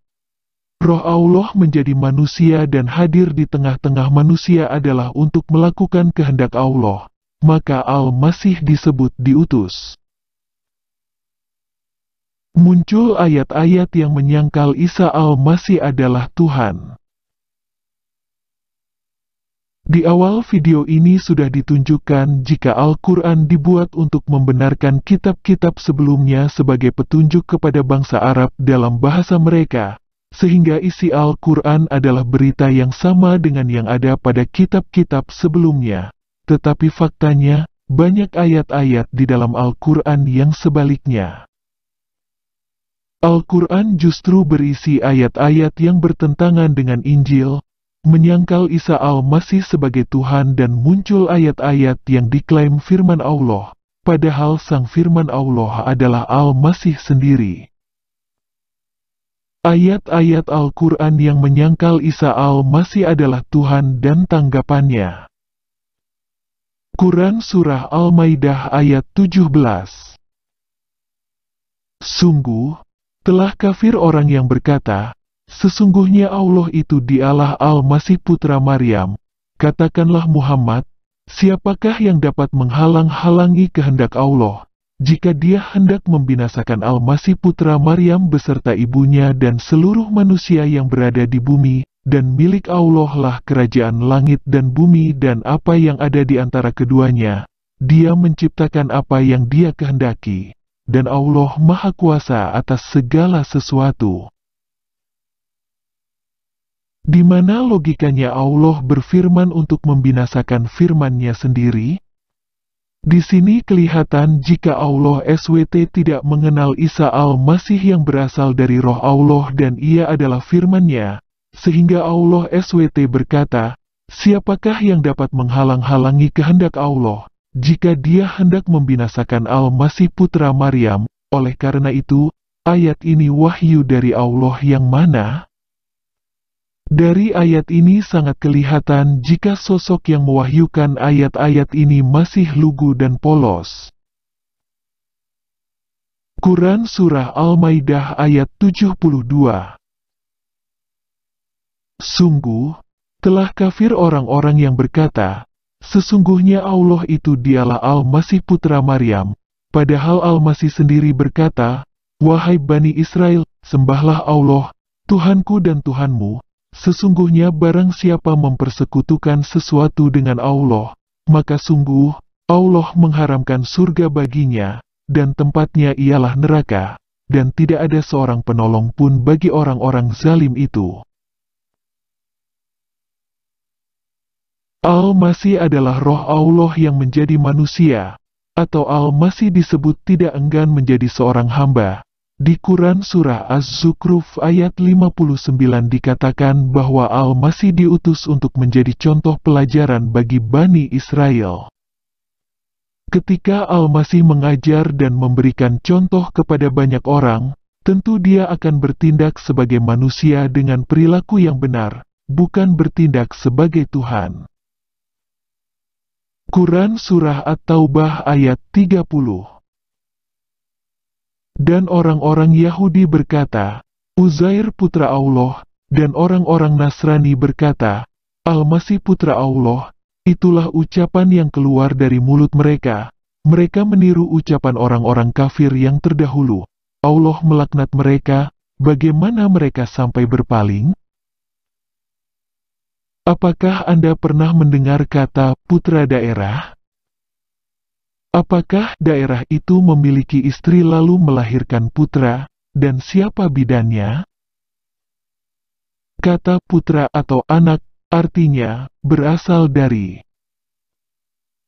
Roh Allah menjadi manusia dan hadir di tengah-tengah manusia adalah untuk melakukan kehendak Allah, maka Al-Masih disebut diutus. Muncul ayat-ayat yang menyangkal Isa Al-Masih adalah Tuhan. Di awal video ini sudah ditunjukkan jika Al-Quran dibuat untuk membenarkan kitab-kitab sebelumnya sebagai petunjuk kepada bangsa Arab dalam bahasa mereka, sehingga isi Al-Quran adalah berita yang sama dengan yang ada pada kitab-kitab sebelumnya. Tetapi faktanya, banyak ayat-ayat di dalam Al-Quran yang sebaliknya. Al-Quran justru berisi ayat-ayat yang bertentangan dengan Injil, menyangkal Isa Al-Masih sebagai Tuhan dan muncul ayat-ayat yang diklaim firman Allah, padahal sang firman Allah adalah Al-Masih sendiri. Ayat-ayat Al-Quran yang menyangkal Isa al-Masih adalah Tuhan dan tanggapannya. Quran Surah Al-Maidah ayat 17 Sungguh, telah kafir orang yang berkata, Sesungguhnya Allah itu dialah Al-Masih Putra Maryam, katakanlah Muhammad, siapakah yang dapat menghalang-halangi kehendak Allah? jika dia hendak membinasakan Al-Masih putra Maryam beserta ibunya dan seluruh manusia yang berada di bumi, dan milik Allah lah kerajaan langit dan bumi dan apa yang ada di antara keduanya. Dia menciptakan apa yang dia kehendaki, dan Allah Maha Kuasa atas segala sesuatu. Di mana logikanya Allah berfirman untuk membinasakan Firman-Nya sendiri, di sini kelihatan jika Allah SWT tidak mengenal Isa al-Masih yang berasal dari roh Allah dan ia adalah firmannya, sehingga Allah SWT berkata, Siapakah yang dapat menghalang-halangi kehendak Allah, jika dia hendak membinasakan al-Masih putra Maryam, oleh karena itu, ayat ini wahyu dari Allah yang mana? Dari ayat ini sangat kelihatan jika sosok yang mewahyukan ayat-ayat ini masih lugu dan polos. Quran Surah Al-Maidah ayat 72 Sungguh, telah kafir orang-orang yang berkata, sesungguhnya Allah itu dialah Al-Masih Putra Maryam, padahal Al-Masih sendiri berkata, Wahai Bani Israel, sembahlah Allah, Tuhanku dan Tuhanmu, Sesungguhnya barang siapa mempersekutukan sesuatu dengan Allah, maka sungguh, Allah mengharamkan surga baginya, dan tempatnya ialah neraka, dan tidak ada seorang penolong pun bagi orang-orang zalim itu. Al-Masih adalah roh Allah yang menjadi manusia, atau Al-Masih disebut tidak enggan menjadi seorang hamba, di Quran Surah Az-Zukruf ayat 59 dikatakan bahwa Al masih diutus untuk menjadi contoh pelajaran bagi Bani Israel. Ketika Al masih mengajar dan memberikan contoh kepada banyak orang, tentu dia akan bertindak sebagai manusia dengan perilaku yang benar, bukan bertindak sebagai Tuhan. Quran Surah At-Taubah ayat 30 dan orang-orang Yahudi berkata, Uzair putra Allah, dan orang-orang Nasrani berkata, Al-Masih putra Allah, itulah ucapan yang keluar dari mulut mereka. Mereka meniru ucapan orang-orang kafir yang terdahulu. Allah melaknat mereka, bagaimana mereka sampai berpaling? Apakah Anda pernah mendengar kata putra daerah? Apakah daerah itu memiliki istri lalu melahirkan putra, dan siapa bidannya? Kata putra atau anak, artinya, berasal dari.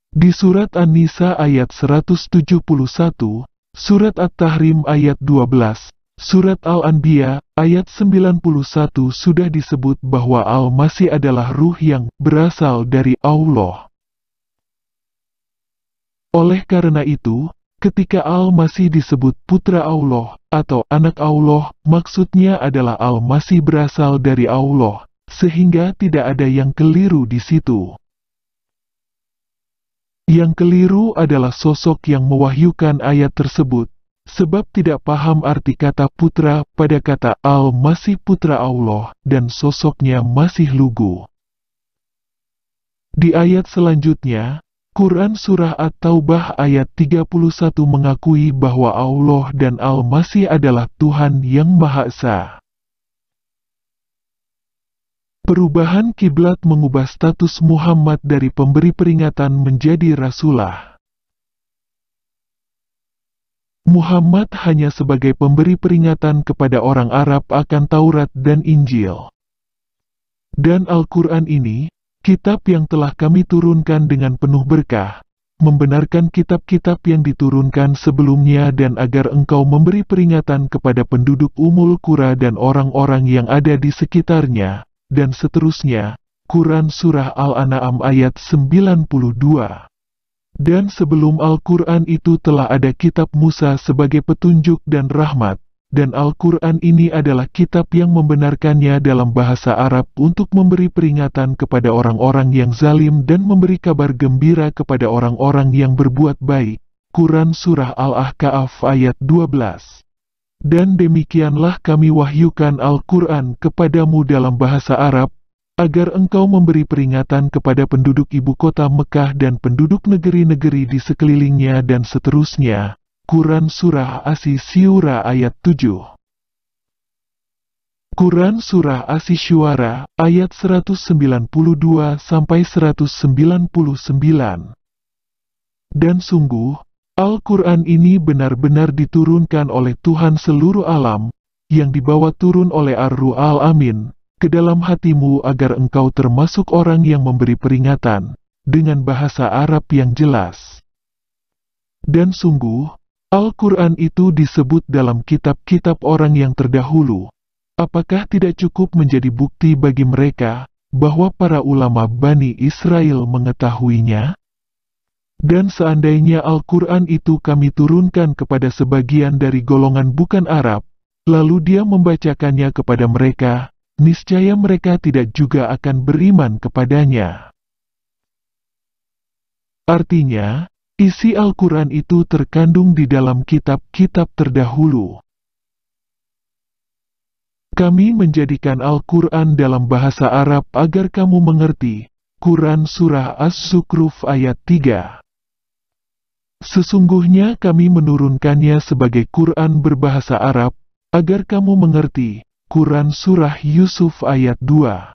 Di surat An-Nisa ayat 171, surat At-Tahrim ayat 12, surat Al-Anbiya ayat 91 sudah disebut bahwa Al masih adalah ruh yang berasal dari Allah. Oleh karena itu, ketika Al-Masih disebut putra Allah atau anak Allah, maksudnya adalah Al-Masih berasal dari Allah, sehingga tidak ada yang keliru di situ. Yang keliru adalah sosok yang mewahyukan ayat tersebut, sebab tidak paham arti kata putra pada kata Al-Masih putra Allah dan sosoknya masih lugu. Di ayat selanjutnya, Quran Surah At-Taubah ayat 31 mengakui bahwa Allah dan Al-Masih adalah Tuhan yang Maha Esa. Perubahan kiblat mengubah status Muhammad dari pemberi peringatan menjadi rasulah. Muhammad hanya sebagai pemberi peringatan kepada orang Arab akan Taurat dan Injil. Dan Al-Quran ini, Kitab yang telah kami turunkan dengan penuh berkah, membenarkan kitab-kitab yang diturunkan sebelumnya dan agar engkau memberi peringatan kepada penduduk Umul Kura dan orang-orang yang ada di sekitarnya, dan seterusnya. Quran Surah Al-An'am ayat 92 Dan sebelum Al-Quran itu telah ada kitab Musa sebagai petunjuk dan rahmat, dan Al-Quran ini adalah kitab yang membenarkannya dalam bahasa Arab untuk memberi peringatan kepada orang-orang yang zalim dan memberi kabar gembira kepada orang-orang yang berbuat baik. Quran Surah Al-Ahqaf ayat 12 Dan demikianlah kami wahyukan Al-Quran kepadamu dalam bahasa Arab, agar engkau memberi peringatan kepada penduduk ibu kota Mekah dan penduduk negeri-negeri di sekelilingnya dan seterusnya. Quran Surah Asy-Syura ayat 7 Quran Surah Asy-Syuara ayat 192 sampai 199 Dan sungguh, Al-Quran ini benar-benar diturunkan oleh Tuhan seluruh alam, yang dibawa turun oleh Ar-Ru'al Amin, ke dalam hatimu agar engkau termasuk orang yang memberi peringatan, dengan bahasa Arab yang jelas. Dan sungguh, Al-Quran itu disebut dalam kitab-kitab orang yang terdahulu. Apakah tidak cukup menjadi bukti bagi mereka bahwa para ulama Bani Israel mengetahuinya? Dan seandainya Al-Quran itu kami turunkan kepada sebagian dari golongan bukan Arab, lalu dia membacakannya kepada mereka, niscaya mereka tidak juga akan beriman kepadanya. Artinya, Isi Al-Quran itu terkandung di dalam kitab-kitab terdahulu. Kami menjadikan Al-Quran dalam bahasa Arab agar kamu mengerti. Quran Surah As-Sukruf ayat 3 Sesungguhnya kami menurunkannya sebagai Quran berbahasa Arab, agar kamu mengerti. Quran Surah Yusuf ayat 2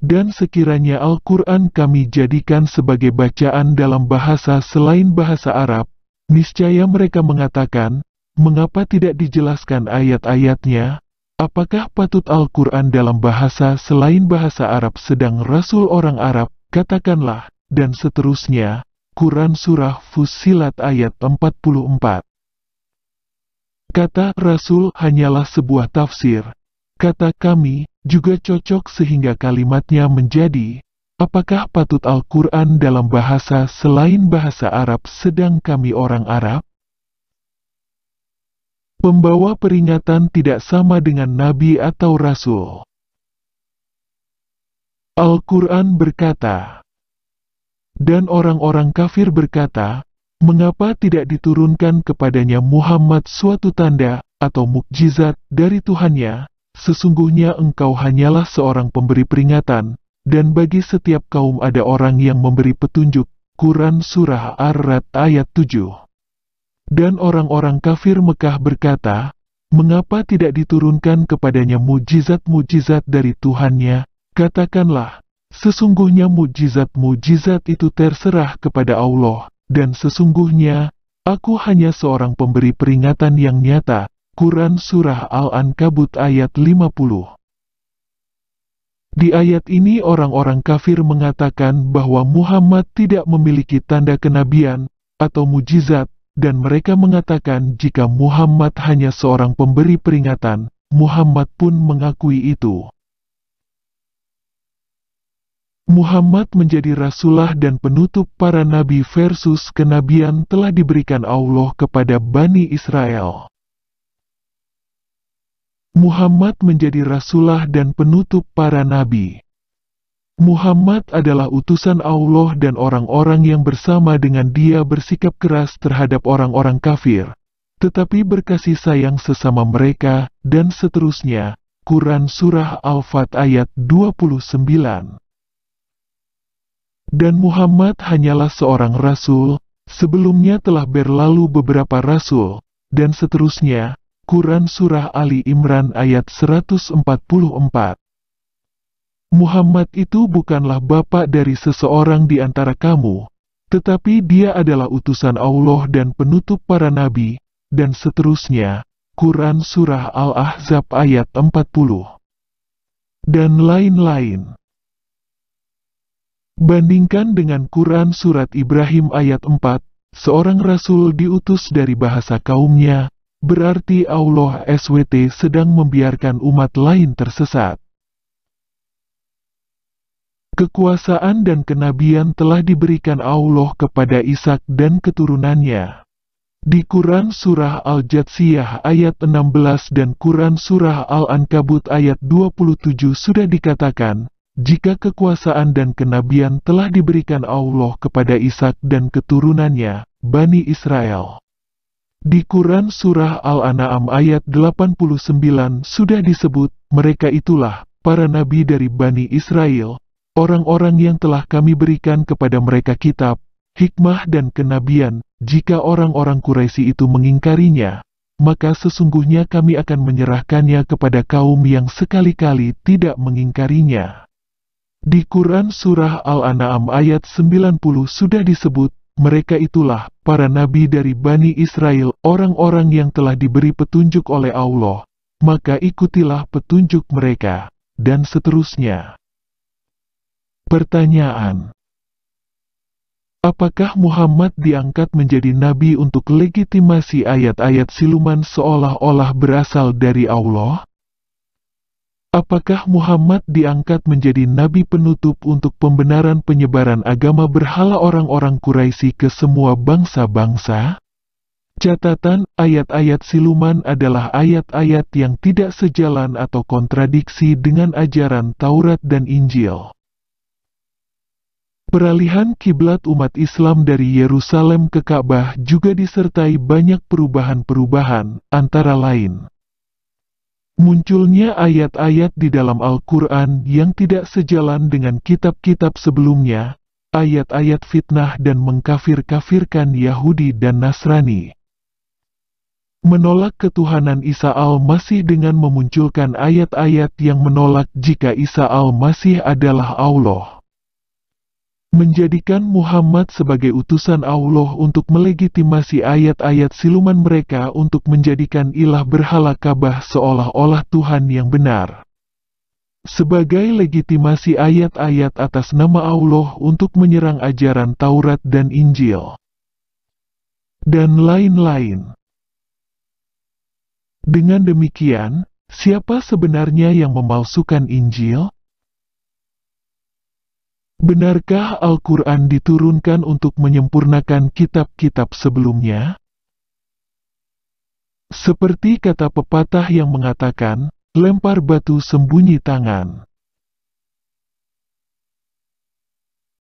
dan sekiranya Al-Quran kami jadikan sebagai bacaan dalam bahasa selain bahasa Arab, niscaya mereka mengatakan, mengapa tidak dijelaskan ayat-ayatnya, apakah patut Al-Quran dalam bahasa selain bahasa Arab sedang Rasul orang Arab, katakanlah, dan seterusnya, Quran Surah Fusilat ayat 44. Kata Rasul hanyalah sebuah tafsir, Kata kami juga cocok sehingga kalimatnya menjadi, Apakah patut Al-Quran dalam bahasa selain bahasa Arab sedang kami orang Arab? Pembawa peringatan tidak sama dengan Nabi atau Rasul. Al-Quran berkata, Dan orang-orang kafir berkata, Mengapa tidak diturunkan kepadanya Muhammad suatu tanda atau mukjizat dari Tuhannya, sesungguhnya engkau hanyalah seorang pemberi peringatan, dan bagi setiap kaum ada orang yang memberi petunjuk. Quran Surah Ar-Rad ayat 7 Dan orang-orang kafir Mekah berkata, Mengapa tidak diturunkan kepadanya mujizat-mujizat dari Tuhannya? Katakanlah, sesungguhnya mujizat-mujizat itu terserah kepada Allah, dan sesungguhnya, aku hanya seorang pemberi peringatan yang nyata, quran Surah Al-Ankabut ayat 50. Di ayat ini orang-orang kafir mengatakan bahwa Muhammad tidak memiliki tanda kenabian atau mujizat, dan mereka mengatakan jika Muhammad hanya seorang pemberi peringatan, Muhammad pun mengakui itu. Muhammad menjadi rasulah dan penutup para nabi versus kenabian telah diberikan Allah kepada Bani Israel. Muhammad menjadi rasulah dan penutup para nabi. Muhammad adalah utusan Allah dan orang-orang yang bersama dengan dia bersikap keras terhadap orang-orang kafir, tetapi berkasih sayang sesama mereka, dan seterusnya. Quran Surah Al-Fat ayat 29 Dan Muhammad hanyalah seorang rasul, sebelumnya telah berlalu beberapa rasul, dan seterusnya, quran Surah Ali Imran ayat 144. Muhammad itu bukanlah bapak dari seseorang di antara kamu, tetapi dia adalah utusan Allah dan penutup para nabi, dan seterusnya. Quran Surah Al-Ahzab ayat 40. Dan lain-lain. Bandingkan dengan Quran Surat Ibrahim ayat 4, seorang rasul diutus dari bahasa kaumnya, Berarti Allah SWT sedang membiarkan umat lain tersesat. Kekuasaan dan kenabian telah diberikan Allah kepada Ishak dan keturunannya. Di Quran Surah Al-Jatsiyah ayat 16 dan Quran Surah Al-Ankabut ayat 27 sudah dikatakan, jika kekuasaan dan kenabian telah diberikan Allah kepada Ishak dan keturunannya, Bani Israel. Di Quran Surah Al-An'am ayat 89 sudah disebut, mereka itulah, para nabi dari Bani Israel, orang-orang yang telah kami berikan kepada mereka kitab, hikmah dan kenabian, jika orang-orang Quraisy itu mengingkarinya, maka sesungguhnya kami akan menyerahkannya kepada kaum yang sekali-kali tidak mengingkarinya. Di Quran Surah Al-An'am ayat 90 sudah disebut, mereka itulah para nabi dari Bani Israel, orang-orang yang telah diberi petunjuk oleh Allah, maka ikutilah petunjuk mereka, dan seterusnya. Pertanyaan Apakah Muhammad diangkat menjadi nabi untuk legitimasi ayat-ayat siluman seolah-olah berasal dari Allah? Apakah Muhammad diangkat menjadi nabi penutup untuk pembenaran penyebaran agama berhala orang-orang Quraisy ke semua bangsa-bangsa? Catatan ayat-ayat siluman adalah ayat-ayat yang tidak sejalan atau kontradiksi dengan ajaran Taurat dan Injil. Peralihan kiblat umat Islam dari Yerusalem ke Ka'bah juga disertai banyak perubahan-perubahan, antara lain. Munculnya ayat-ayat di dalam Al-Quran yang tidak sejalan dengan kitab-kitab sebelumnya, ayat-ayat fitnah dan mengkafir-kafirkan Yahudi dan Nasrani. Menolak ketuhanan Isa al-Masih dengan memunculkan ayat-ayat yang menolak jika Isa al-Masih adalah Allah menjadikan Muhammad sebagai utusan Allah untuk melegitimasi ayat-ayat siluman mereka untuk menjadikan ilah berhala Ka'bah seolah-olah Tuhan yang benar. Sebagai legitimasi ayat-ayat atas nama Allah untuk menyerang ajaran Taurat dan Injil. Dan lain-lain. Dengan demikian, siapa sebenarnya yang memalsukan Injil? Benarkah Al-Quran diturunkan untuk menyempurnakan kitab-kitab sebelumnya? Seperti kata pepatah yang mengatakan, lempar batu sembunyi tangan.